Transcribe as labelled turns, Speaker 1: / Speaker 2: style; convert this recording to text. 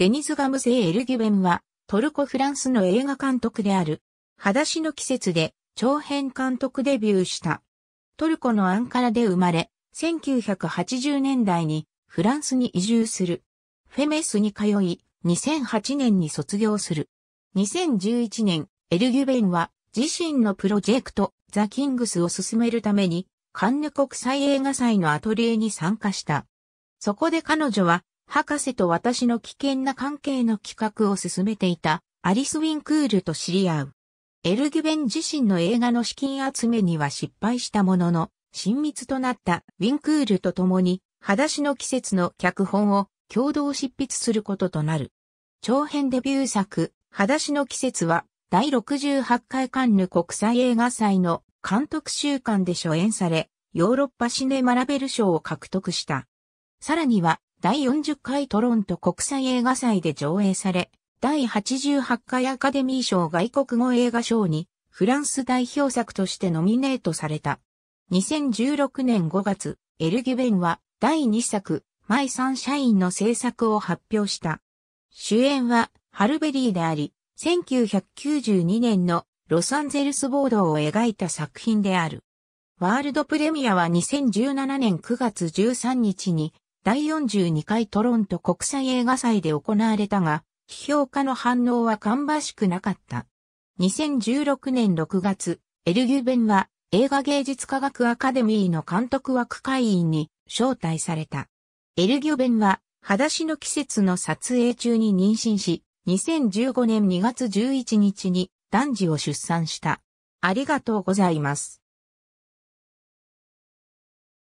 Speaker 1: デニズ・ガムセ・イ・エルギュベンは、トルコ・フランスの映画監督である。裸足の季節で、長編監督デビューした。トルコのアンカラで生まれ、1980年代にフランスに移住する。フェメスに通い、2008年に卒業する。2011年、エルギュベンは自身のプロジェクト、ザ・キングスを進めるために、カンヌ国際映画祭のアトリエに参加した。そこで彼女は博士と私の危険な関係の企画を進めていたアリス・ウィンクールと知り合う。エルギュベン自身の映画の資金集めには失敗したものの、親密となったウィンクールと共に、裸足の季節の脚本を共同執筆することとなる。長編デビュー作、裸足の季節は、第68回カンヌ国際映画祭の監督週間で初演され、ヨーロッパシネマラベル賞を獲得した。さらには、第40回トロント国際映画祭で上映され、第88回アカデミー賞外国語映画賞にフランス代表作としてノミネートされた。2016年5月、エルギュベンは第2作、マイ・サンシャインの制作を発表した。主演はハルベリーであり、1992年のロサンゼルス暴動を描いた作品である。ワールドプレミアは2017年9月13日に第42回トロント国際映画祭で行われたが、批評家の反応は芳しくなかった。2016年6月、エルギュベンは映画芸術科学アカデミーの監督枠会員に招待された。エルギュベンは、裸足の季節の撮影中に妊娠し、2015年2月11日に男児を出産した。ありがとうございます。